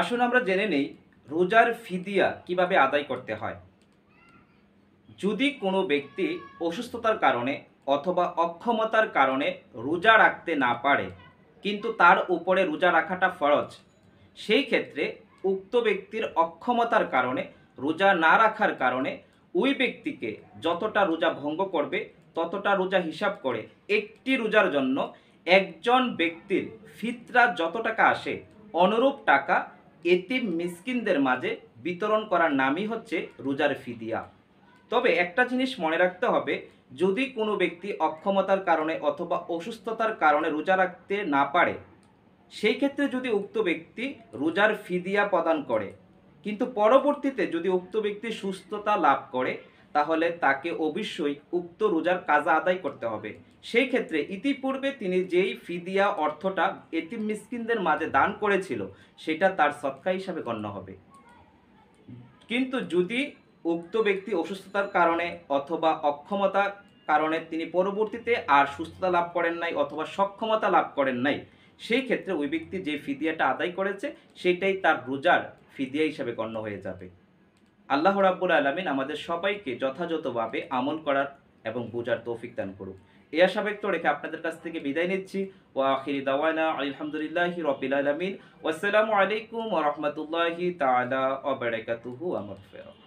আসুন আমরা জেনে নেই রোজার ফিদিয়া কিভাবে আদায় করতে হয় যদি কোনো ব্যক্তি অসুস্থতার কারণে অথবা অক্ষমতার কারণে রোজা রাখতে না পারে কিন্তু তার উপরে রোজা রাখাটা ফরজ সেই ক্ষেত্রে উক্ত ব্যক্তির অক্ষমতার কারণে রোজা না রাখার কারণে ওই ব্যক্তিকে যতটা রোজা ভঙ্গ করবে ততটা রোজা হিসাব করে একটি রোজার জন্য একজন ব্যক্তির ফিতরা যত টাকা আসে অনুরূপ টাকা এতিম মিসকিনদের মাঝে বিতরণ করার নামই হচ্ছে রোজার ফিদিয়া তবে একটা জিনিস মনে রাখতে হবে যদি কোনো ব্যক্তি অক্ষমতার কারণে অথবা অসুস্থতার কারণে রোজা রাখতে না পারে সেই ক্ষেত্রে যদি উক্ত ব্যক্তি রোজার ফিদিয়া প্রদান করে কিন্তু পরবর্তীতে যদি উক্ত ব্যক্তি সুস্থতা লাভ করে তাহলে তাকে অবশ্যই উক্ত রোজার কাজা আদায় করতে হবে সেই ক্ষেত্রে ইতিপূর্বে তিনি যেই ফিদিয়া অর্থটা এতিম মিসকিনদের মাঝে দান করেছিল সেটা তার সৎকা হিসাবে গণ্য হবে কিন্তু যদি উক্ত ব্যক্তি অসুস্থতার কারণে অথবা অক্ষমতা কারণে তিনি পরবর্তীতে আর সুস্থতা লাভ করেন নাই অথবা সক্ষমতা লাভ করেন নাই সেই ক্ষেত্রে ওই ব্যক্তি যে ফিদিয়াটা আদায় করেছে সেটাই তার রোজার ফিদিয়া হিসাবে গণ্য হয়ে যাবে আল্লাহ রাব্বুল আলমিন আমাদের সবাইকে যথাযথভাবে আমল করার এবং বোঝার তৌফিক দান করুক এ আশা ব্যক্ত রেখে আপনাদের কাছ থেকে বিদায় নিচ্ছি ও আখিরি দাওয়ানা আলহামদুলিল্লাহ রবিল আলমিন আসসালামু আলাইকুম রহমতুল্লাহি তালা আমার